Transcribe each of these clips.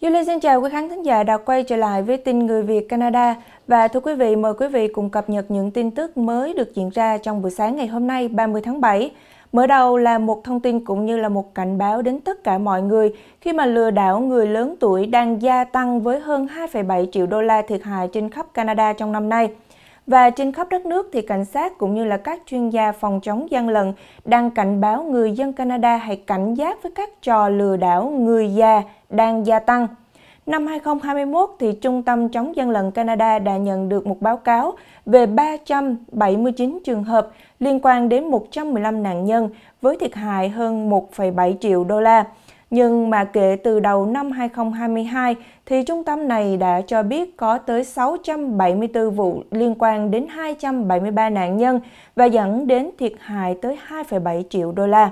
Julie xin chào quý khán thính giả đã quay trở lại với tin Người Việt Canada và thưa quý vị mời quý vị cùng cập nhật những tin tức mới được diễn ra trong buổi sáng ngày hôm nay 30 tháng 7. Mở đầu là một thông tin cũng như là một cảnh báo đến tất cả mọi người khi mà lừa đảo người lớn tuổi đang gia tăng với hơn 2,7 triệu đô la thiệt hại trên khắp Canada trong năm nay. Và trên khắp đất nước thì cảnh sát cũng như là các chuyên gia phòng chống gian lận đang cảnh báo người dân Canada hãy cảnh giác với các trò lừa đảo người già đang gia tăng. Năm 2021, thì Trung tâm chống gian lận Canada đã nhận được một báo cáo về 379 trường hợp liên quan đến 115 nạn nhân với thiệt hại hơn 1,7 triệu đô la. Nhưng mà kể từ đầu năm 2022 thì trung tâm này đã cho biết có tới 674 vụ liên quan đến 273 nạn nhân và dẫn đến thiệt hại tới 2,7 triệu đô la.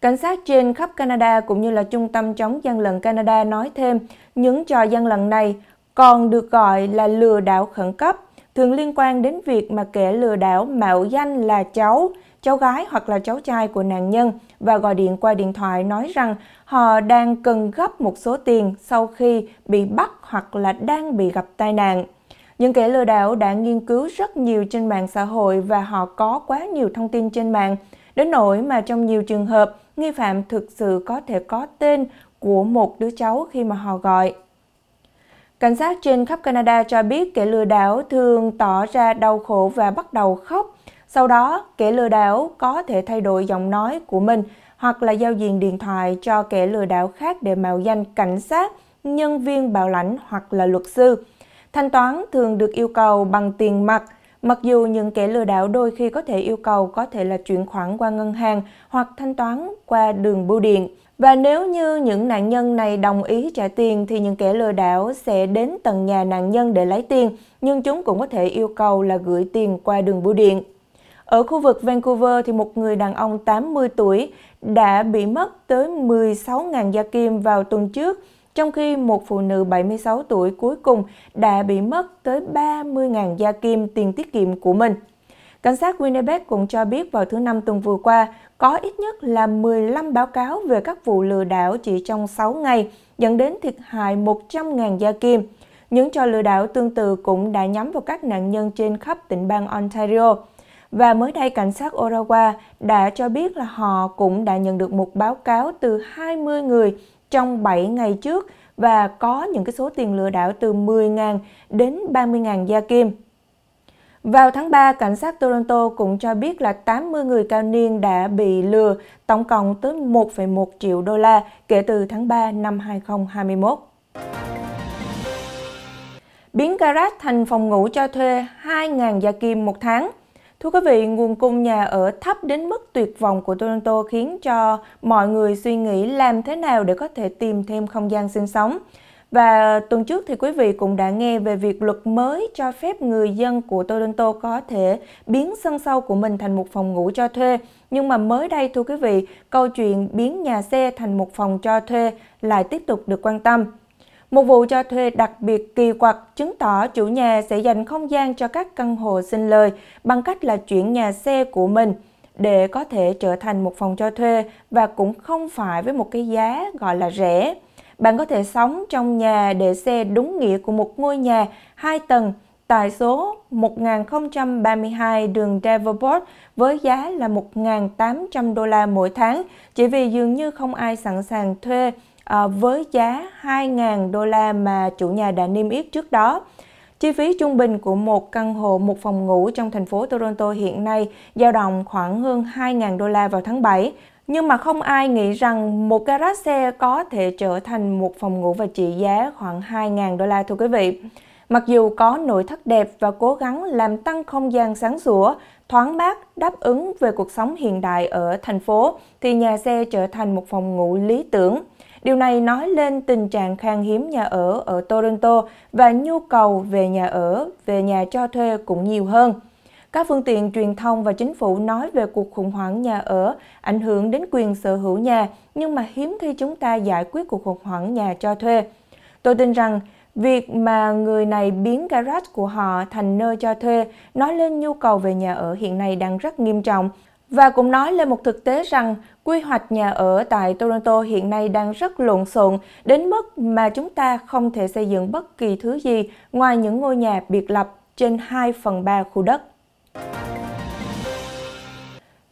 Cảnh sát trên khắp Canada cũng như là Trung tâm chống gian lận Canada nói thêm, những trò gian lận này còn được gọi là lừa đảo khẩn cấp, thường liên quan đến việc mà kẻ lừa đảo mạo danh là cháu, cháu gái hoặc là cháu trai của nạn nhân và gọi điện qua điện thoại nói rằng họ đang cần gấp một số tiền sau khi bị bắt hoặc là đang bị gặp tai nạn. Những kẻ lừa đảo đã nghiên cứu rất nhiều trên mạng xã hội và họ có quá nhiều thông tin trên mạng, đến nỗi mà trong nhiều trường hợp, nghi phạm thực sự có thể có tên của một đứa cháu khi mà họ gọi. Cảnh sát trên khắp Canada cho biết kẻ lừa đảo thường tỏ ra đau khổ và bắt đầu khóc sau đó, kẻ lừa đảo có thể thay đổi giọng nói của mình hoặc là giao diện điện thoại cho kẻ lừa đảo khác để mạo danh cảnh sát, nhân viên bảo lãnh hoặc là luật sư. Thanh toán thường được yêu cầu bằng tiền mặt, mặc dù những kẻ lừa đảo đôi khi có thể yêu cầu có thể là chuyển khoản qua ngân hàng hoặc thanh toán qua đường bưu điện. Và nếu như những nạn nhân này đồng ý trả tiền thì những kẻ lừa đảo sẽ đến tận nhà nạn nhân để lấy tiền, nhưng chúng cũng có thể yêu cầu là gửi tiền qua đường bưu điện. Ở khu vực Vancouver, thì một người đàn ông 80 tuổi đã bị mất tới 16.000 gia kim vào tuần trước, trong khi một phụ nữ 76 tuổi cuối cùng đã bị mất tới 30.000 gia kim tiền tiết kiệm của mình. Cảnh sát Winnipeg cũng cho biết vào thứ Năm tuần vừa qua, có ít nhất là 15 báo cáo về các vụ lừa đảo chỉ trong 6 ngày, dẫn đến thiệt hại 100.000 gia kim. Những trò lừa đảo tương tự cũng đã nhắm vào các nạn nhân trên khắp tỉnh bang Ontario. Và mới đây, cảnh sát Orawa đã cho biết là họ cũng đã nhận được một báo cáo từ 20 người trong 7 ngày trước và có những cái số tiền lừa đảo từ 10.000 đến 30.000 gia kim. Vào tháng 3, cảnh sát Toronto cũng cho biết là 80 người cao niên đã bị lừa, tổng cộng tới 1,1 triệu đô la kể từ tháng 3 năm 2021. Biến Garage thành phòng ngủ cho thuê 2.000 gia kim một tháng. Thưa quý vị, nguồn cung nhà ở thấp đến mức tuyệt vọng của Toronto khiến cho mọi người suy nghĩ làm thế nào để có thể tìm thêm không gian sinh sống. Và tuần trước thì quý vị cũng đã nghe về việc luật mới cho phép người dân của Toronto có thể biến sân sau của mình thành một phòng ngủ cho thuê. Nhưng mà mới đây thưa quý vị, câu chuyện biến nhà xe thành một phòng cho thuê lại tiếp tục được quan tâm. Một vụ cho thuê đặc biệt kỳ quặc chứng tỏ chủ nhà sẽ dành không gian cho các căn hộ xin lời bằng cách là chuyển nhà xe của mình để có thể trở thành một phòng cho thuê và cũng không phải với một cái giá gọi là rẻ. Bạn có thể sống trong nhà để xe đúng nghĩa của một ngôi nhà 2 tầng tại số 1032 đường Davenport với giá là 1.800 đô la mỗi tháng chỉ vì dường như không ai sẵn sàng thuê À, với giá 2.000 đô la mà chủ nhà đã niêm yết trước đó. Chi phí trung bình của một căn hộ một phòng ngủ trong thành phố Toronto hiện nay dao động khoảng hơn 2.000 đô la vào tháng 7. Nhưng mà không ai nghĩ rằng một garage xe có thể trở thành một phòng ngủ và trị giá khoảng 2.000 đô la thưa quý vị. Mặc dù có nội thất đẹp và cố gắng làm tăng không gian sáng sủa, thoáng mát, đáp ứng về cuộc sống hiện đại ở thành phố, thì nhà xe trở thành một phòng ngủ lý tưởng. Điều này nói lên tình trạng khan hiếm nhà ở ở Toronto và nhu cầu về nhà ở, về nhà cho thuê cũng nhiều hơn. Các phương tiện truyền thông và chính phủ nói về cuộc khủng hoảng nhà ở ảnh hưởng đến quyền sở hữu nhà, nhưng mà hiếm khi chúng ta giải quyết cuộc khủng hoảng nhà cho thuê. Tôi tin rằng Việc mà người này biến garage của họ thành nơi cho thuê nói lên nhu cầu về nhà ở hiện nay đang rất nghiêm trọng và cũng nói lên một thực tế rằng quy hoạch nhà ở tại Toronto hiện nay đang rất lộn xộn đến mức mà chúng ta không thể xây dựng bất kỳ thứ gì ngoài những ngôi nhà biệt lập trên 2 phần 3 khu đất.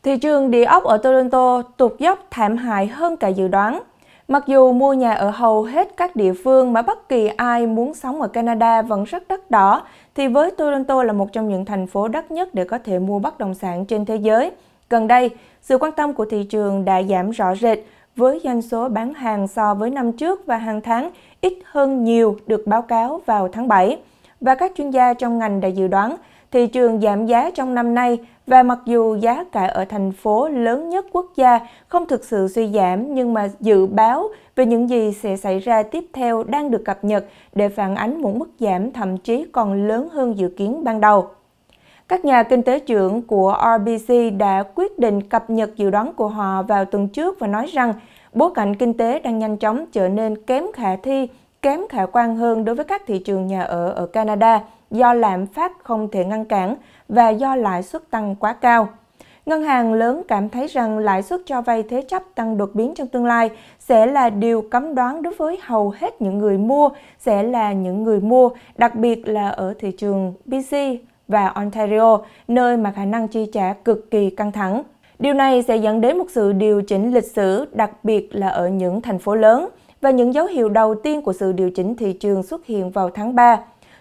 Thị trường địa ốc ở Toronto tụt dốc thảm hại hơn cả dự đoán. Mặc dù mua nhà ở hầu hết các địa phương mà bất kỳ ai muốn sống ở Canada vẫn rất đắt đỏ, thì với Toronto là một trong những thành phố đắt nhất để có thể mua bất động sản trên thế giới – Gần đây, sự quan tâm của thị trường đã giảm rõ rệt với doanh số bán hàng so với năm trước và hàng tháng ít hơn nhiều được báo cáo vào tháng 7. Và các chuyên gia trong ngành đã dự đoán thị trường giảm giá trong năm nay và mặc dù giá cả ở thành phố lớn nhất quốc gia không thực sự suy giảm nhưng mà dự báo về những gì sẽ xảy ra tiếp theo đang được cập nhật để phản ánh một mức giảm thậm chí còn lớn hơn dự kiến ban đầu. Các nhà kinh tế trưởng của RBC đã quyết định cập nhật dự đoán của họ vào tuần trước và nói rằng bối cảnh kinh tế đang nhanh chóng trở nên kém khả thi, kém khả quan hơn đối với các thị trường nhà ở ở Canada do lạm phát không thể ngăn cản và do lãi suất tăng quá cao. Ngân hàng lớn cảm thấy rằng lãi suất cho vay thế chấp tăng đột biến trong tương lai sẽ là điều cấm đoán đối với hầu hết những người mua, sẽ là những người mua, đặc biệt là ở thị trường BC và Ontario, nơi mà khả năng chi trả cực kỳ căng thẳng. Điều này sẽ dẫn đến một sự điều chỉnh lịch sử, đặc biệt là ở những thành phố lớn, và những dấu hiệu đầu tiên của sự điều chỉnh thị trường xuất hiện vào tháng 3.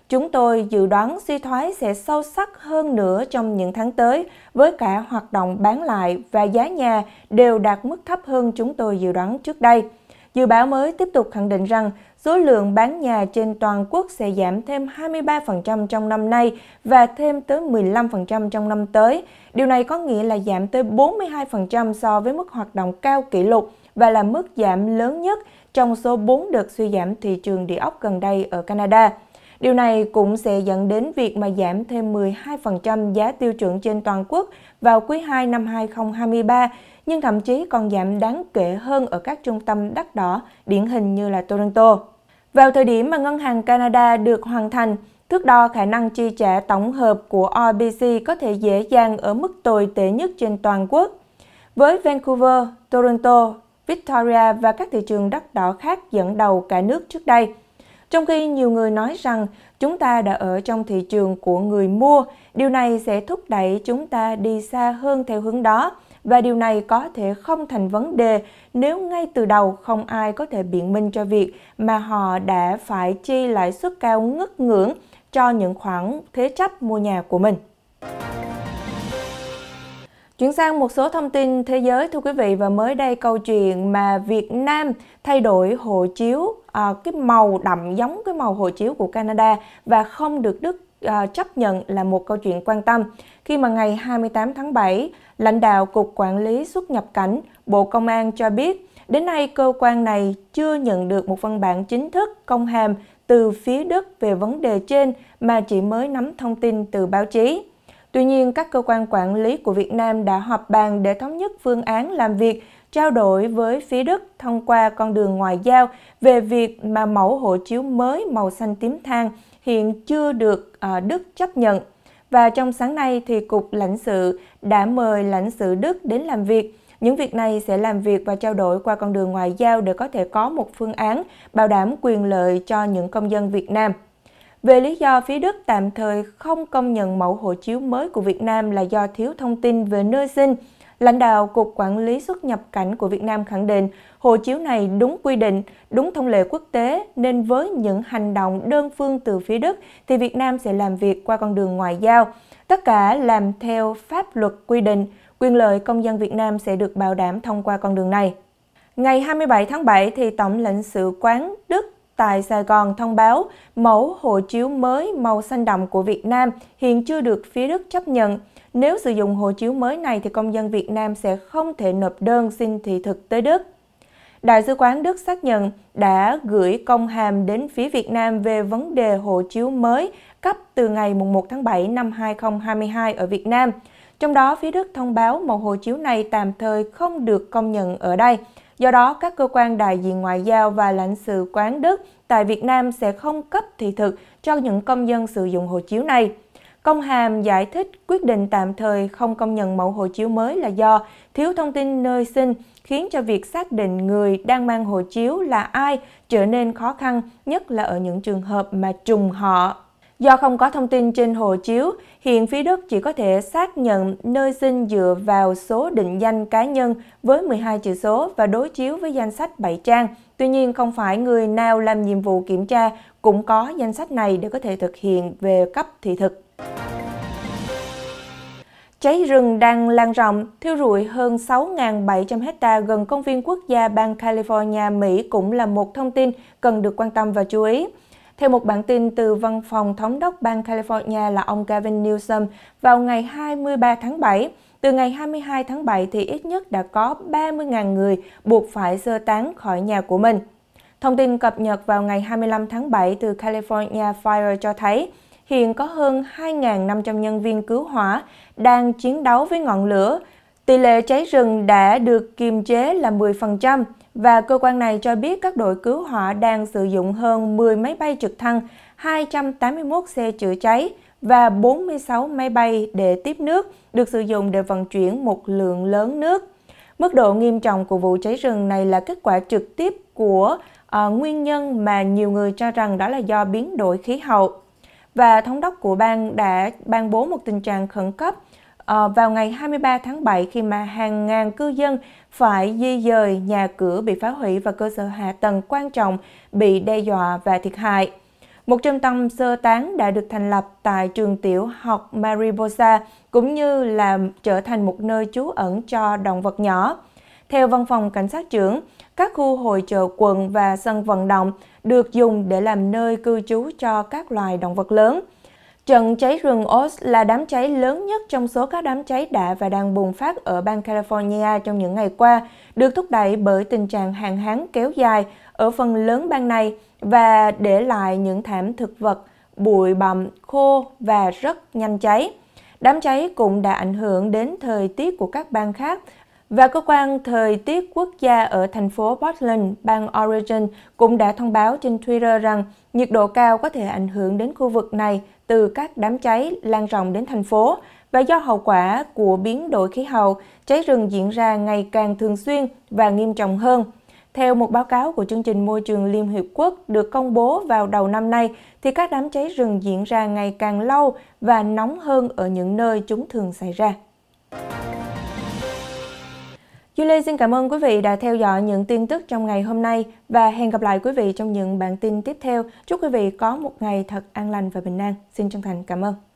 Chúng tôi dự đoán suy thoái sẽ sâu sắc hơn nữa trong những tháng tới với cả hoạt động bán lại và giá nhà đều đạt mức thấp hơn chúng tôi dự đoán trước đây. Dự báo mới tiếp tục khẳng định rằng số lượng bán nhà trên toàn quốc sẽ giảm thêm 23% trong năm nay và thêm tới 15% trong năm tới. Điều này có nghĩa là giảm tới 42% so với mức hoạt động cao kỷ lục và là mức giảm lớn nhất trong số 4 đợt suy giảm thị trường địa ốc gần đây ở Canada. Điều này cũng sẽ dẫn đến việc mà giảm thêm 12% giá tiêu chuẩn trên toàn quốc vào quý 2 năm 2023, nhưng thậm chí còn giảm đáng kể hơn ở các trung tâm đắt đỏ điển hình như là Toronto. Vào thời điểm mà Ngân hàng Canada được hoàn thành, thước đo khả năng chi trả tổng hợp của RBC có thể dễ dàng ở mức tồi tệ nhất trên toàn quốc. Với Vancouver, Toronto, Victoria và các thị trường đắt đỏ khác dẫn đầu cả nước trước đây. Trong khi nhiều người nói rằng chúng ta đã ở trong thị trường của người mua, điều này sẽ thúc đẩy chúng ta đi xa hơn theo hướng đó, và điều này có thể không thành vấn đề nếu ngay từ đầu không ai có thể biện minh cho việc mà họ đã phải chi lãi suất cao ngất ngưỡng cho những khoản thế chấp mua nhà của mình. Chuyển sang một số thông tin thế giới thưa quý vị và mới đây câu chuyện mà Việt Nam thay đổi hộ chiếu à, cái màu đậm giống cái màu hộ chiếu của Canada và không được Đức Ờ, chấp nhận là một câu chuyện quan tâm khi mà ngày 28 tháng 7, lãnh đạo Cục Quản lý xuất nhập cảnh Bộ Công an cho biết đến nay cơ quan này chưa nhận được một văn bản chính thức công hàm từ phía Đức về vấn đề trên mà chỉ mới nắm thông tin từ báo chí. Tuy nhiên, các cơ quan quản lý của Việt Nam đã họp bàn để thống nhất phương án làm việc, trao đổi với phía Đức thông qua con đường ngoại giao về việc mà mẫu hộ chiếu mới màu xanh tím than hiện chưa được à, Đức chấp nhận. Và trong sáng nay thì Cục Lãnh sự đã mời lãnh sự Đức đến làm việc. Những việc này sẽ làm việc và trao đổi qua con đường ngoại giao để có thể có một phương án bảo đảm quyền lợi cho những công dân Việt Nam. Về lý do phía Đức tạm thời không công nhận mẫu hộ chiếu mới của Việt Nam là do thiếu thông tin về nơi sinh, Lãnh đạo Cục Quản lý xuất nhập cảnh của Việt Nam khẳng định hộ chiếu này đúng quy định, đúng thông lệ quốc tế nên với những hành động đơn phương từ phía Đức thì Việt Nam sẽ làm việc qua con đường ngoại giao. Tất cả làm theo pháp luật quy định, quyền lợi công dân Việt Nam sẽ được bảo đảm thông qua con đường này. Ngày 27 tháng 7 thì Tổng lãnh sự quán Đức tại Sài Gòn thông báo mẫu hộ chiếu mới màu xanh đậm của Việt Nam hiện chưa được phía Đức chấp nhận. Nếu sử dụng hộ chiếu mới này thì công dân Việt Nam sẽ không thể nộp đơn xin thị thực tới Đức. Đại sứ quán Đức xác nhận đã gửi công hàm đến phía Việt Nam về vấn đề hộ chiếu mới cấp từ ngày 1 tháng 7 năm 2022 ở Việt Nam. Trong đó, phía Đức thông báo một hộ chiếu này tạm thời không được công nhận ở đây – Do đó, các cơ quan đại diện ngoại giao và lãnh sự quán Đức tại Việt Nam sẽ không cấp thị thực cho những công dân sử dụng hộ chiếu này. Công hàm giải thích quyết định tạm thời không công nhận mẫu hộ chiếu mới là do thiếu thông tin nơi sinh, khiến cho việc xác định người đang mang hộ chiếu là ai trở nên khó khăn, nhất là ở những trường hợp mà trùng họ Do không có thông tin trên hộ chiếu, hiện phía Đức chỉ có thể xác nhận nơi sinh dựa vào số định danh cá nhân với 12 chữ số và đối chiếu với danh sách 7 trang. Tuy nhiên, không phải người nào làm nhiệm vụ kiểm tra cũng có danh sách này để có thể thực hiện về cấp thị thực. Cháy rừng đang lan rộng, thiêu rụi hơn 6.700 hecta gần công viên quốc gia bang California, Mỹ cũng là một thông tin cần được quan tâm và chú ý. Theo một bản tin từ văn phòng thống đốc bang California là ông Gavin Newsom vào ngày 23 tháng 7, từ ngày 22 tháng 7 thì ít nhất đã có 30.000 người buộc phải sơ tán khỏi nhà của mình. Thông tin cập nhật vào ngày 25 tháng 7 từ California Fire cho thấy hiện có hơn 2.500 nhân viên cứu hỏa đang chiến đấu với ngọn lửa Tỷ lệ cháy rừng đã được kiềm chế là 10% và cơ quan này cho biết các đội cứu hỏa đang sử dụng hơn 10 máy bay trực thăng, 281 xe chữa cháy và 46 máy bay để tiếp nước được sử dụng để vận chuyển một lượng lớn nước. Mức độ nghiêm trọng của vụ cháy rừng này là kết quả trực tiếp của uh, nguyên nhân mà nhiều người cho rằng đó là do biến đổi khí hậu. Và thống đốc của bang đã ban bố một tình trạng khẩn cấp À, vào ngày 23 tháng 7 khi mà hàng ngàn cư dân phải di dời nhà cửa bị phá hủy và cơ sở hạ tầng quan trọng bị đe dọa và thiệt hại. Một trung tâm sơ tán đã được thành lập tại trường tiểu học Mariposa cũng như là trở thành một nơi trú ẩn cho động vật nhỏ. Theo văn phòng cảnh sát trưởng, các khu hội chợ quận và sân vận động được dùng để làm nơi cư trú cho các loài động vật lớn. Trận cháy rừng Oz là đám cháy lớn nhất trong số các đám cháy đã và đang bùng phát ở bang California trong những ngày qua, được thúc đẩy bởi tình trạng hạn hán kéo dài ở phần lớn bang này và để lại những thảm thực vật, bụi bặm, khô và rất nhanh cháy. Đám cháy cũng đã ảnh hưởng đến thời tiết của các bang khác và cơ quan thời tiết quốc gia ở thành phố Portland, bang Oregon cũng đã thông báo trên Twitter rằng nhiệt độ cao có thể ảnh hưởng đến khu vực này – từ các đám cháy lan rộng đến thành phố và do hậu quả của biến đổi khí hậu, cháy rừng diễn ra ngày càng thường xuyên và nghiêm trọng hơn. Theo một báo cáo của chương trình môi trường Liên Hiệp Quốc được công bố vào đầu năm nay, thì các đám cháy rừng diễn ra ngày càng lâu và nóng hơn ở những nơi chúng thường xảy ra. Julie xin cảm ơn quý vị đã theo dõi những tin tức trong ngày hôm nay và hẹn gặp lại quý vị trong những bản tin tiếp theo. Chúc quý vị có một ngày thật an lành và bình an. Xin chân thành cảm ơn.